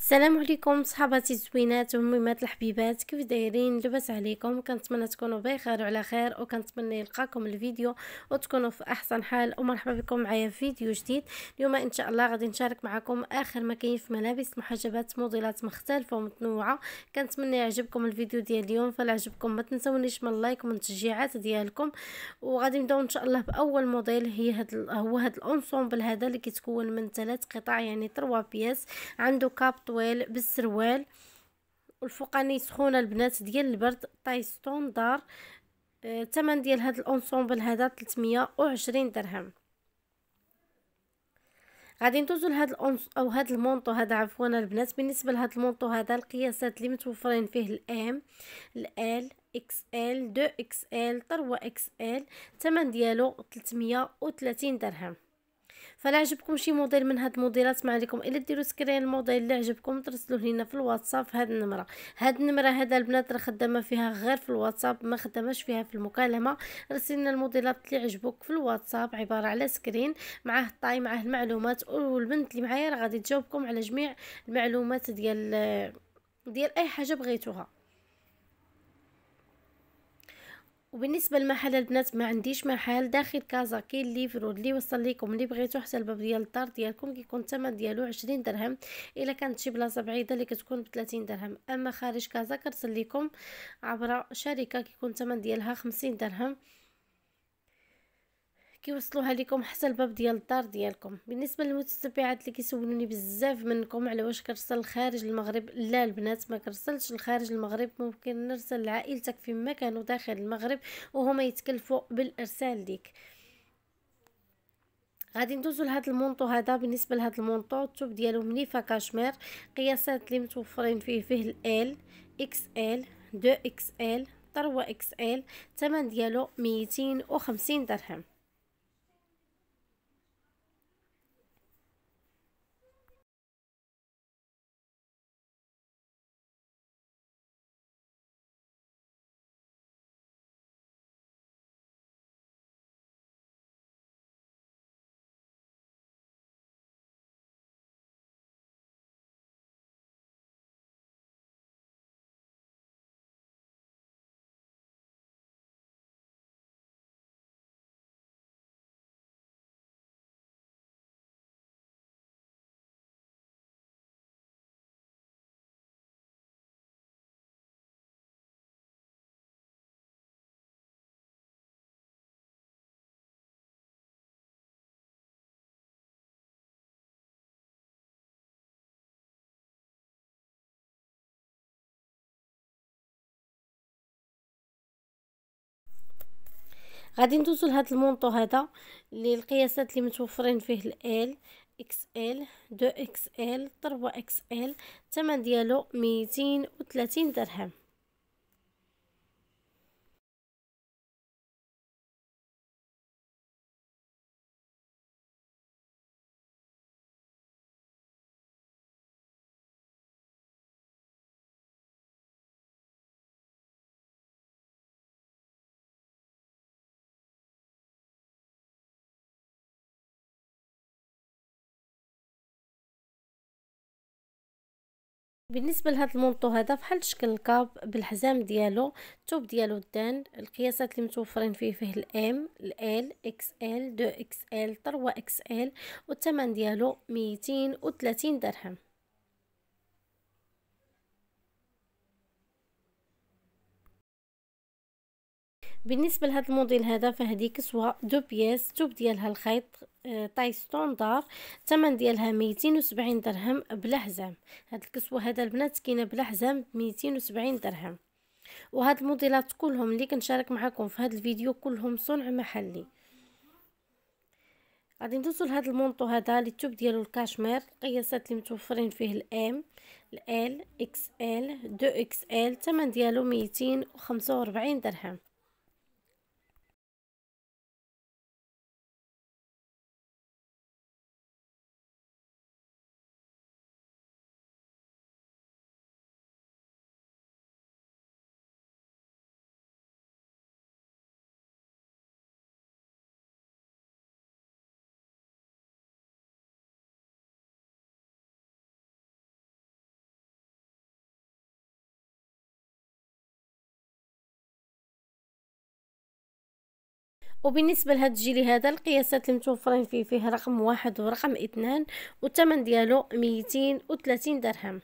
السلام عليكم صحاباتي الزوينات وميمات الحبيبات كيف دايرين لباس عليكم كنتمنى تكونوا بخير وعلى خير وكنتمنى يلقاكم الفيديو وتكونوا في احسن حال ومرحبا بكم معايا في فيديو جديد اليوم ان شاء الله غادي نشارك معكم اخر ما كاين في ملابس محجبات موديلات مختلفه ومتنوعه كنتمنى يعجبكم الفيديو ديال اليوم فلعجبكم ما تنسونيش من اللايك ومن التشجيعات ديالكم وغادي نبداو ان شاء الله باول موديل هي هاد هو هاد الانصومبل هذا اللي كيتكون من ثلاث قطع يعني 3 بياس عنده كابط بالطويل بالسروال والفوقاني سخونه البنات ديال البرد طاي طوندار الثمن آه ديال هاد الانسومبل هذا 320 درهم غادي ندوزو لهاد الأنص او هاد المونطو هذا عفوا البنات بالنسبه لهاد المونطو هذا القياسات اللي متوفرين فيه الام الال اكس ال 2 اكس ال 3 اكس ال الثمن ديالو 330 درهم فلا عجبكم شي موديل من هاد الموديلات ما عليكم الا ديروا سكرين الموديل اللي عجبكم ترسلوه لينا في الواتساب في هاد النمره هاد النمره هذا البنات راه خدامه فيها غير في الواتساب ما خدامش فيها في المكالمه رسلنا الموديلات اللي عجبوك في الواتساب عباره على سكرين معاه الطاي معاه المعلومات والبنت اللي معايا راه غادي تجاوبكم على جميع المعلومات ديال ديال اي حاجه بغيتوها وبالنسبة لمحل البنات ما عنديش محل داخل كازا كاين ليفرو اللي وصل ليكم اللي بغيتو حتى الباب ديال الدار ديالكم كيكون الثمن ديالو عشرين درهم الا كانت شي بلاصة بعيدة اللي كتكون 30 درهم اما خارج كازا كرسل ليكم عبر شركة كيكون الثمن ديالها خمسين درهم كيوصلوها لكم حتى الباب ديال الدار ديالكم بالنسبه للمتتبعات اللي كيسولوني بزاف منكم على واش كنرسل خارج المغرب لا البنات ما كنرسلش لخارج المغرب ممكن نرسل لعائلتك فيما كانوا داخل المغرب وهما يتكلفوا بالارسال ليك غادي ندوزو لهاد المونطو هذا بالنسبه لهاد المونطو الثوب ديالو مليفه كاشمير قياسات اللي متوفرين فيه فيه ال اكس ال 2 اكس ال 3 اكس ال الثمن ديالو 250 درهم غادي ندوزو لهاد المونطو هذا اللي القياسات اللي متوفرين فيه ال اكس ال دو اكس ال 3 اكس ال الثمن ديالو 230 درهم بالنسبه لهذا المونطو هذا فحال شكل الكاب بالحزام ديالو التوب ديالو الدان القياسات اللي متوفرين فيه فيه الام الال اكس ال دو اكس ال 3 اكس ال والثمن ديالو 230 درهم بالنسبه لهذا الموديل هذا فهذه كسوه دو بياس توب ديالها الخيط طاي ستوندار الثمن ديالها ميتين وسبعين درهم بلا حزام هاد الكسوه هذا البنات كاينه بلا حزام بميتين وسبعين درهم وهاد الموديلات كلهم اللي كنشارك معكم في هاد الفيديو كلهم صنع محلي غادي ندوزو لهاد المونطو هذا لي توب ديالو الكاشمير القياسات اللي متوفرين فيه الام ال اكس ال دو اكس ال الثمن ديالو ميتين وخمسة وربعين درهم وبالنسبه لهاد الجيلي هذا القياسات اللي متوفرين فيه فيه رقم واحد ورقم اثنان والثمن ديالو ميتين درهم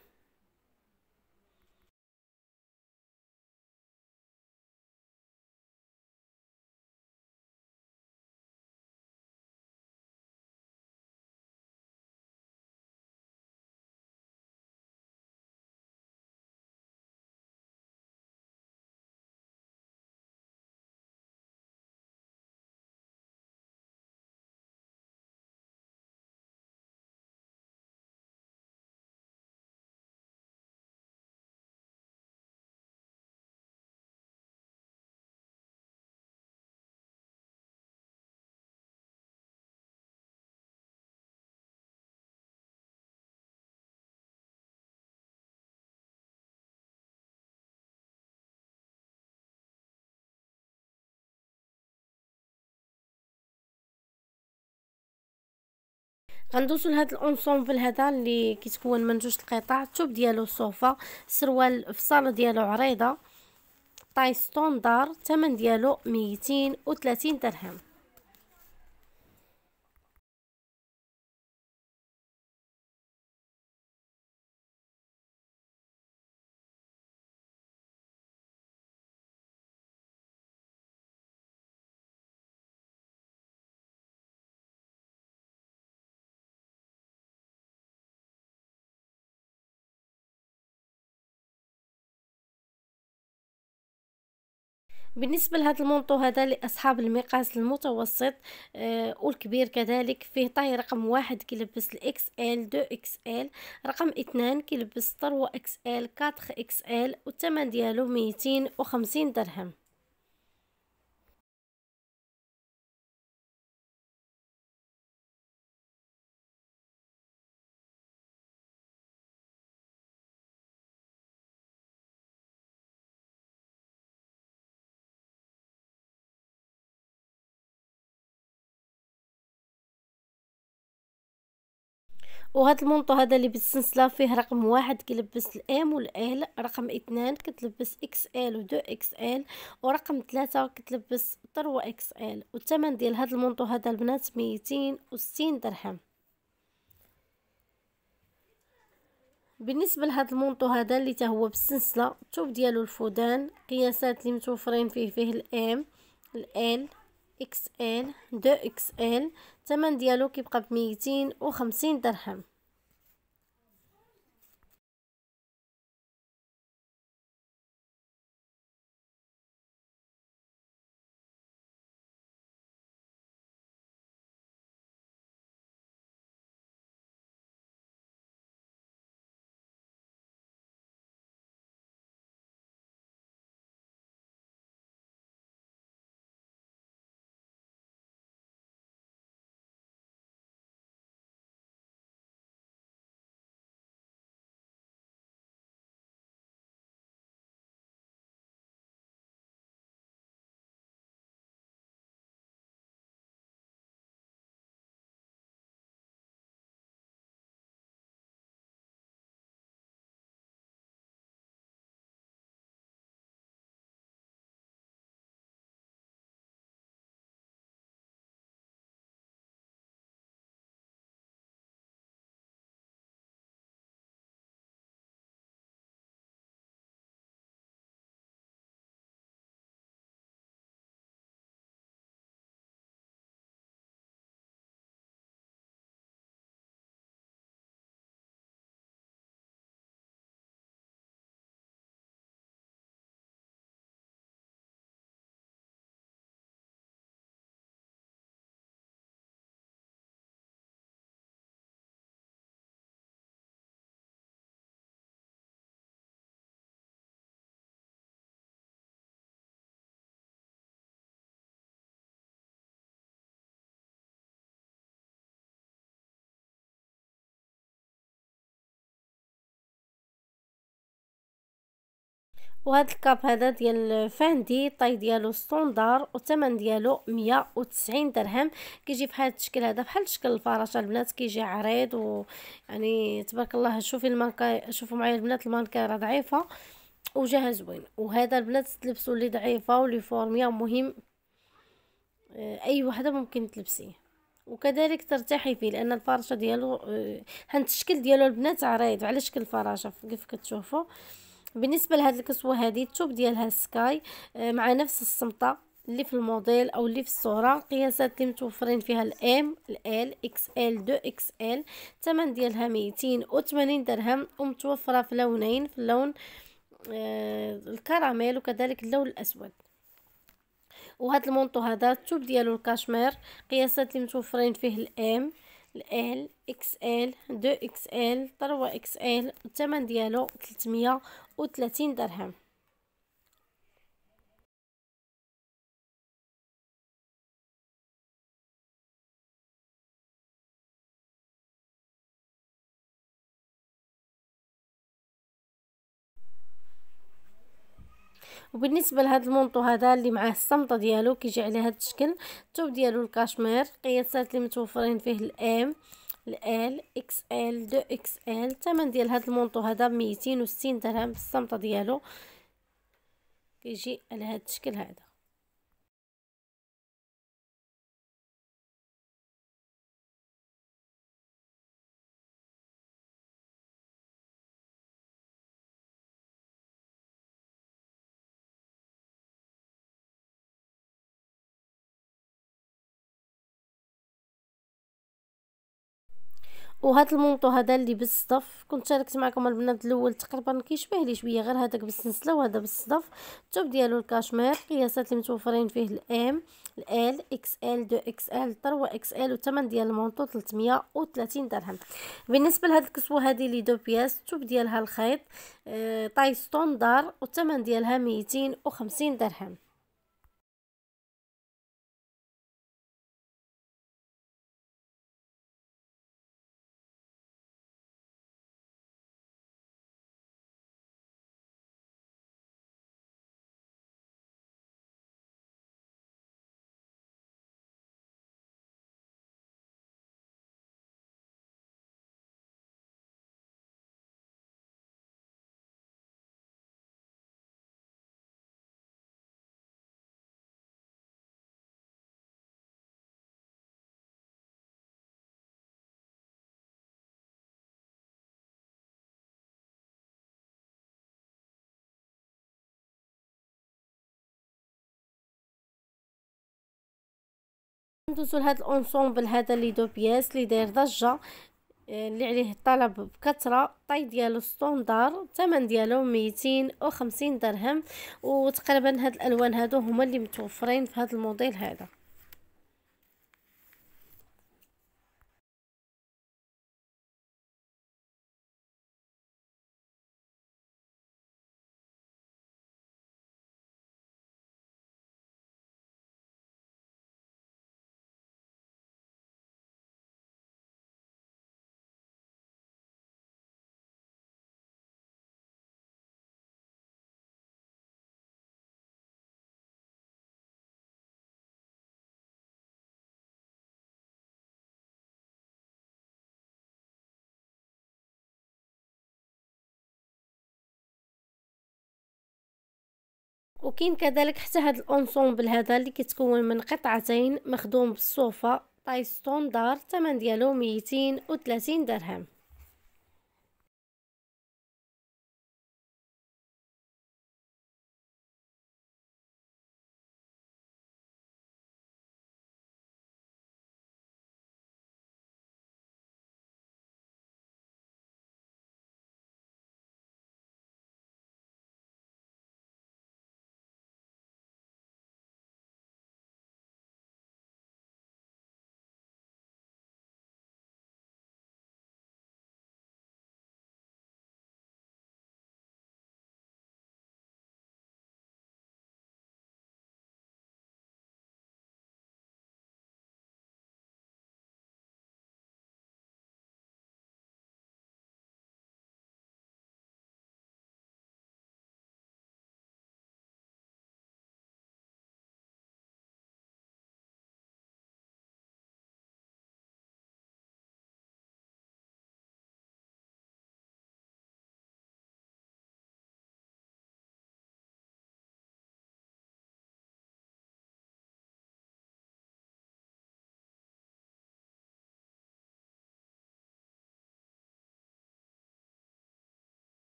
غندوزو لهاد الانصومبل هذا اللي كيتكون من جوج القطع التوب ديالو صوفا سروال الفصاله ديالو عريضه طاي ستوندار الثمن ديالو ميتين درهم بالنسبة لهذا المونطو هذا لأصحاب المقاس المتوسط آه والكبير كذلك فيه طاي رقم واحد كيلبس الاكس ال دو اكس ال رقم اثنان كيلبس طروة اكس ال كاتخ اكس ال والثمن ديالو ميتين وخمسين درهم وهذا المونطو هذا اللي بالسلسله فيه رقم واحد كيلبس الام والال رقم اثنان كتلبس اكس ال ودو اكس ال ورقم ثلاثة كتلبس طروة اكس ال والثمن ديال هذا المونطو هذا البنات ميتين وستين درهم بالنسبه لهذا المونطو هذا اللي تهو بالسلسله الثوب ديالو الفودان قياسات اللي متوفرين فيه فيه الام الال اكس ال دو اكس ال الثمن ديالو كيبقى بميتين 250 درهم وهذا الكاب هذا ديال فاندي طاي ديالو ستوندار والثمن ديالو 190 درهم كيجي بهذا الشكل هذا بحال شكل الفراشه البنات كيجي عريض و يعني تبارك الله شوفي المانكا شوفوا معايا البنات المانكا راه ضعيفه وجاها زوين وهذا البنات تلبسوا اللي ضعيفه واللي فورميه مهم آه، اي وحده ممكن تلبسيه وكذلك ترتاحي فيه لان الفراشه ديالو آه، هانت الشكل ديالو البنات عريض على شكل فراشه كيف كتشوفوا بالنسبه لهاد الكسوه هذه التوب ديالها سكاي آه، مع نفس السمطه اللي في الموديل او اللي في الصوره قياسات اللي متوفرين فيها الام الال اكس ال دو اكس ال الثمن ديالها 280 درهم ومتوفره في لونين في اللون آه، الكراميل وكذلك اللون الاسود وهذا المونطو هذا التوب ديالو الكاشمير قياسات اللي متوفرين فيه الام ال اكس ال دو اكس ال 3 اكس ال الثمن ديالو 330 درهم وبالنسبه لهذا المونطو هذا اللي معاه الصمطه ديالو كيجي على هذا الشكل الثوب ديالو الكاشمير قياسات اللي متوفرين فيه الام الال اكس ال دو اكس ال الثمن ديال هذا المونطو هذا 260 درهم الصمطه ديالو كيجي على هذا الشكل هذا وهاد المونطو هذا اللي بالصدف كنت شاركت معكم البنات الاول تقريبا كيشبه لي شويه غير هذاك بالسلسله وهذا بالصدف الثوب ديالو الكاشمير القياسات اللي متوفرين فيه الام الال اكس ال دو اكس ال طرو اكس ال والثمن ديال المونطو 330 درهم بالنسبه لهاد الكسوه هذه لي دو بياس الثوب ديالها الخيط آه، طاي ستوندار والثمن ديالها 250 درهم ندوزو لهاد الانسومبل هذا لي دو بياس لي داير ضجه اللي آه، عليه الطلب بكثره الطي ديالو ستوندار الثمن ديالو 250 درهم وتقريبا هاد الالوان هادو هما اللي متوفرين في هاد الموديل هذا وكاين كذلك حتى هذا الانسومبل هذا اللي كيتكون من قطعتين مخدوم بالصوفه طاي ستوندار الثمن ديالو 230 درهم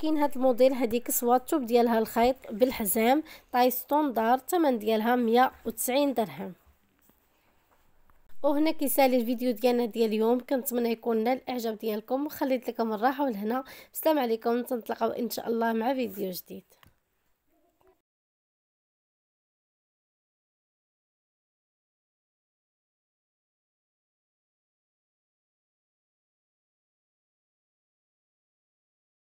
كاين هاد الموديل هاديك كسوه ديالها الخيط بالحزام طاي ستوندار تمن ديالها 190 درهم وهنا كيسالي الفيديو ديالنا ديال اليوم كنتمنى يكون نال الاعجاب ديالكم وخليت لكم الراحه ولهنا السلام عليكم تنطلقوا ان شاء الله مع فيديو جديد